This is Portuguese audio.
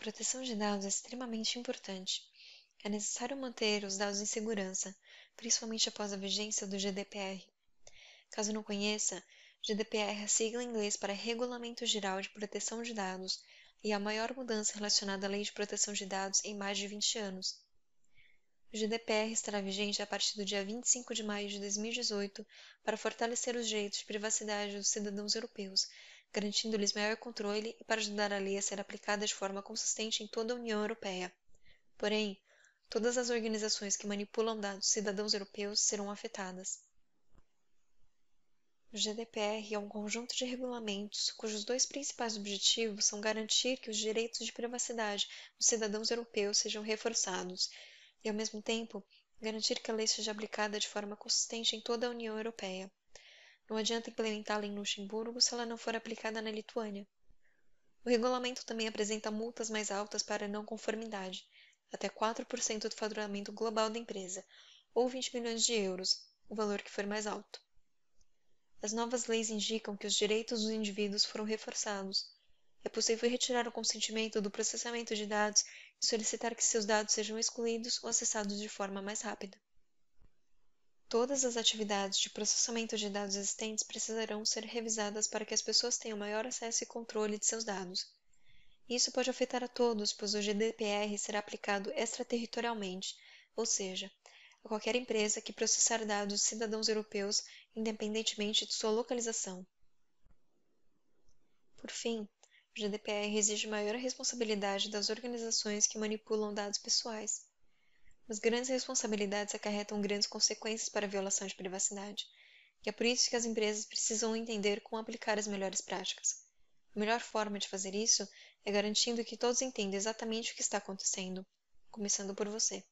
proteção de dados é extremamente importante. É necessário manter os dados em segurança, principalmente após a vigência do GDPR. Caso não conheça, GDPR é a sigla em inglês para Regulamento Geral de Proteção de Dados e é a maior mudança relacionada à Lei de Proteção de Dados em mais de 20 anos. O GDPR estará vigente a partir do dia 25 de maio de 2018 para fortalecer os direitos de privacidade dos cidadãos europeus garantindo-lhes maior controle e para ajudar a lei a ser aplicada de forma consistente em toda a União Europeia. Porém, todas as organizações que manipulam dados cidadãos europeus serão afetadas. O GDPR é um conjunto de regulamentos cujos dois principais objetivos são garantir que os direitos de privacidade dos cidadãos europeus sejam reforçados e, ao mesmo tempo, garantir que a lei seja aplicada de forma consistente em toda a União Europeia. Não adianta implementá-la em Luxemburgo se ela não for aplicada na Lituânia. O regulamento também apresenta multas mais altas para não conformidade, até 4% do faturamento global da empresa, ou 20 milhões de euros, o valor que for mais alto. As novas leis indicam que os direitos dos indivíduos foram reforçados. É possível retirar o consentimento do processamento de dados e solicitar que seus dados sejam excluídos ou acessados de forma mais rápida. Todas as atividades de processamento de dados existentes precisarão ser revisadas para que as pessoas tenham maior acesso e controle de seus dados. Isso pode afetar a todos, pois o GDPR será aplicado extraterritorialmente, ou seja, a qualquer empresa que processar dados de cidadãos europeus, independentemente de sua localização. Por fim, o GDPR exige maior responsabilidade das organizações que manipulam dados pessoais mas grandes responsabilidades acarretam grandes consequências para a violação de privacidade, e é por isso que as empresas precisam entender como aplicar as melhores práticas. A melhor forma de fazer isso é garantindo que todos entendam exatamente o que está acontecendo, começando por você.